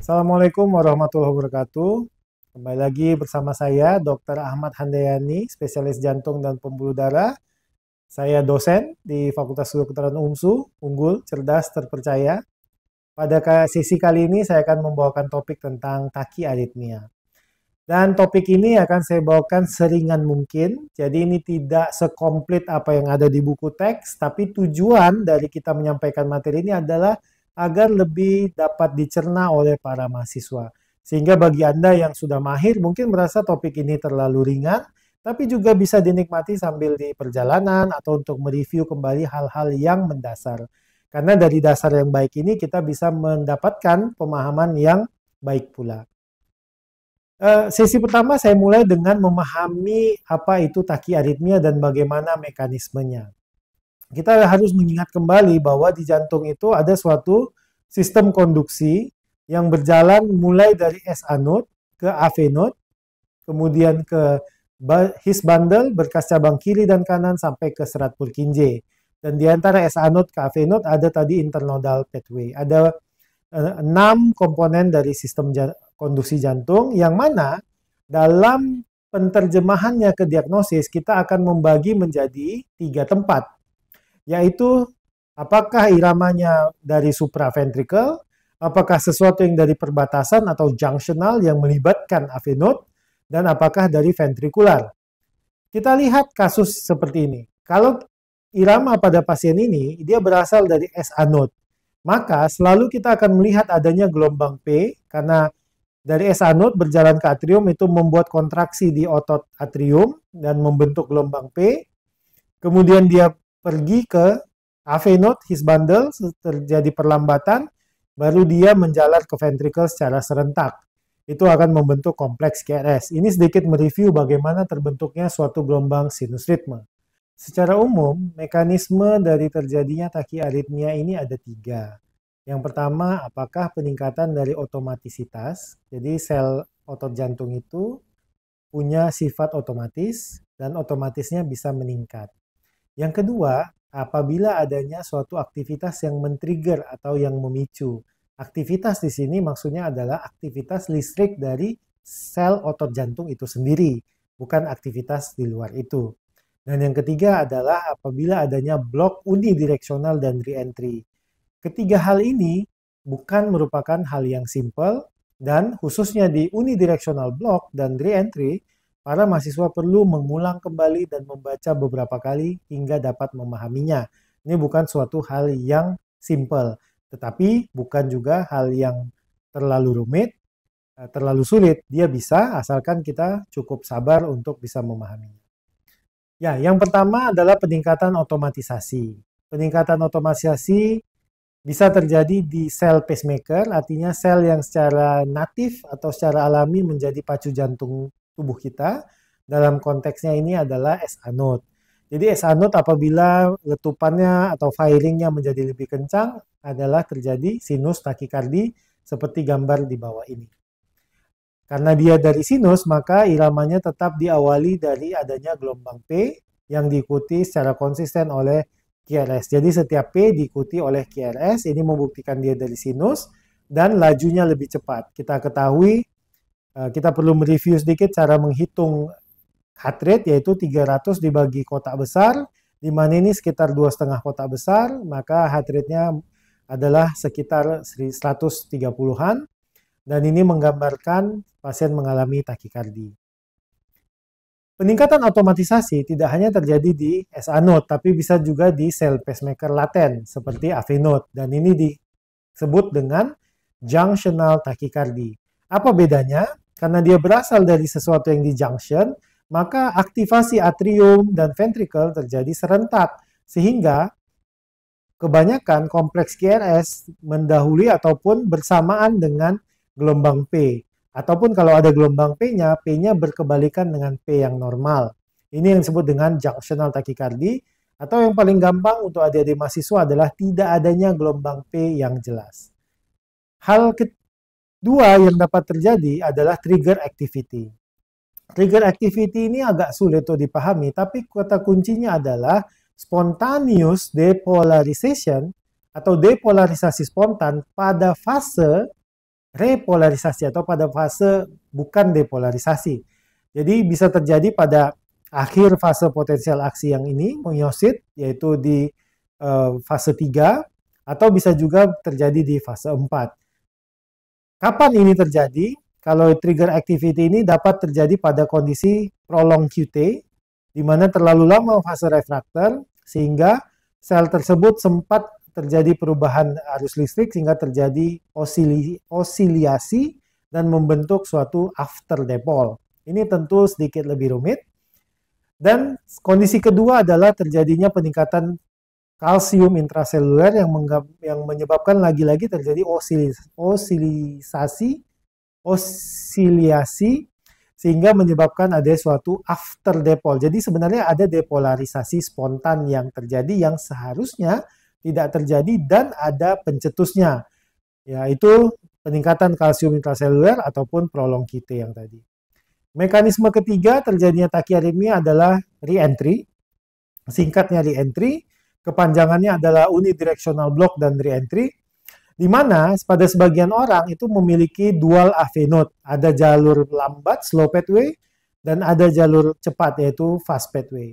Assalamualaikum warahmatullahi wabarakatuh. Kembali lagi bersama saya Dr. Ahmad Handayani, spesialis jantung dan pembuluh darah. Saya dosen di Fakultas Kedokteran UMSU, unggul, cerdas, terpercaya. Pada sesi kali ini saya akan membawakan topik tentang aritmia. Dan topik ini akan saya bawakan seringan mungkin. Jadi ini tidak sekomplit apa yang ada di buku teks, tapi tujuan dari kita menyampaikan materi ini adalah agar lebih dapat dicerna oleh para mahasiswa. Sehingga bagi Anda yang sudah mahir mungkin merasa topik ini terlalu ringan, tapi juga bisa dinikmati sambil di perjalanan atau untuk mereview kembali hal-hal yang mendasar. Karena dari dasar yang baik ini kita bisa mendapatkan pemahaman yang baik pula. Eh, sesi pertama saya mulai dengan memahami apa itu takiaritmia dan bagaimana mekanismenya kita harus mengingat kembali bahwa di jantung itu ada suatu sistem konduksi yang berjalan mulai dari S node ke AV node, kemudian ke his bundle berkas cabang kiri dan kanan sampai ke serat Purkinje. Dan di antara S node ke AV node ada tadi internodal pathway. Ada eh, enam komponen dari sistem konduksi jantung yang mana dalam penterjemahannya ke diagnosis kita akan membagi menjadi tiga tempat yaitu apakah iramanya dari supraventricle, apakah sesuatu yang dari perbatasan atau junctional yang melibatkan AV node dan apakah dari ventrikular. Kita lihat kasus seperti ini. Kalau irama pada pasien ini, dia berasal dari SA node Maka selalu kita akan melihat adanya gelombang P karena dari SA node berjalan ke atrium itu membuat kontraksi di otot atrium dan membentuk gelombang P. Kemudian dia pergi ke node his bundle, terjadi perlambatan, baru dia menjalar ke ventricle secara serentak. Itu akan membentuk kompleks KRS. Ini sedikit mereview bagaimana terbentuknya suatu gelombang sinus ritme. Secara umum, mekanisme dari terjadinya taki takiaritmia ini ada tiga. Yang pertama, apakah peningkatan dari otomatisitas? Jadi sel otot jantung itu punya sifat otomatis dan otomatisnya bisa meningkat. Yang kedua, apabila adanya suatu aktivitas yang men-trigger atau yang memicu. Aktivitas di sini maksudnya adalah aktivitas listrik dari sel otot jantung itu sendiri, bukan aktivitas di luar itu. Dan yang ketiga adalah apabila adanya blok unidireksional dan re-entry. Ketiga hal ini bukan merupakan hal yang simple dan khususnya di unidireksional blok dan re entry Para mahasiswa perlu mengulang kembali dan membaca beberapa kali hingga dapat memahaminya. Ini bukan suatu hal yang simple, tetapi bukan juga hal yang terlalu rumit, eh, terlalu sulit. Dia bisa asalkan kita cukup sabar untuk bisa memahaminya. Ya, yang pertama adalah peningkatan otomatisasi. Peningkatan otomatisasi bisa terjadi di sel pacemaker, artinya sel yang secara natif atau secara alami menjadi pacu jantung tubuh kita. Dalam konteksnya ini adalah SA node. Jadi SA node apabila letupannya atau firingnya menjadi lebih kencang adalah terjadi sinus takikardi seperti gambar di bawah ini. Karena dia dari sinus, maka iramanya tetap diawali dari adanya gelombang P yang diikuti secara konsisten oleh QRS. Jadi setiap P diikuti oleh QRS, ini membuktikan dia dari sinus dan lajunya lebih cepat. Kita ketahui Eh, kita perlu mereview sedikit cara menghitung heart rate yaitu 300 dibagi kotak besar di mana ini sekitar dua setengah kotak besar maka heart rate-nya adalah sekitar 130-an dan ini menggambarkan pasien mengalami takikardi. Peningkatan otomatisasi tidak hanya terjadi di SA node, tapi bisa juga di sel pacemaker laten seperti AV node dan ini disebut dengan junctional tachycardia. Apa bedanya? Karena dia berasal dari sesuatu yang di junction, maka aktivasi atrium dan ventrikel terjadi serentak sehingga kebanyakan kompleks QRS mendahului ataupun bersamaan dengan gelombang P ataupun kalau ada gelombang P-nya P-nya berkebalikan dengan P yang normal. Ini yang disebut dengan junctional tachycardi atau yang paling gampang untuk adik-adik mahasiswa adalah tidak adanya gelombang P yang jelas. Hal ke Dua yang dapat terjadi adalah trigger activity. Trigger activity ini agak sulit untuk dipahami, tapi kata kuncinya adalah spontaneous depolarization atau depolarisasi spontan pada fase repolarisasi atau pada fase bukan depolarisasi. Jadi bisa terjadi pada akhir fase potensial aksi yang ini, meiosit, yaitu di eh, fase 3, atau bisa juga terjadi di fase 4. Kapan ini terjadi? Kalau trigger activity ini dapat terjadi pada kondisi prolong QT, di mana terlalu lama fase refraktor, sehingga sel tersebut sempat terjadi perubahan arus listrik sehingga terjadi osili osiliasi dan membentuk suatu after dipole. Ini tentu sedikit lebih rumit. Dan kondisi kedua adalah terjadinya peningkatan kalsium intraseluler yang yang menyebabkan lagi-lagi terjadi osilis osilisasi osiliasi sehingga menyebabkan ada suatu after depol. Jadi sebenarnya ada depolarisasi spontan yang terjadi yang seharusnya tidak terjadi dan ada pencetusnya yaitu peningkatan kalsium intraseluler ataupun prolongkite yang tadi. Mekanisme ketiga terjadinya takiaremia adalah reentry. Singkatnya reentry kepanjangannya adalah unidirectional block dan reentry, di mana pada sebagian orang itu memiliki dual AV node, ada jalur lambat slow pathway dan ada jalur cepat yaitu fast pathway.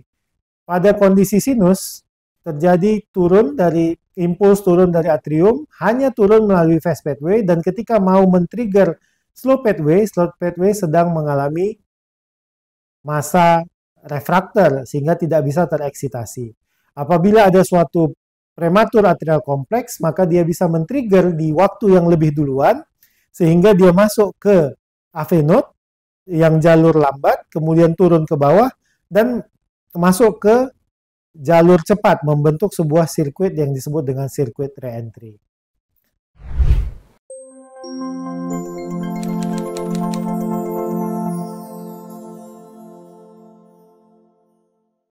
Pada kondisi sinus terjadi turun dari impuls turun dari atrium hanya turun melalui fast pathway dan ketika mau men-trigger slow pathway, slow pathway sedang mengalami masa refraktor sehingga tidak bisa tereksitasi. Apabila ada suatu prematur atrial kompleks, maka dia bisa men-trigger di waktu yang lebih duluan, sehingga dia masuk ke AV node yang jalur lambat, kemudian turun ke bawah, dan masuk ke jalur cepat, membentuk sebuah sirkuit yang disebut dengan sirkuit reentry.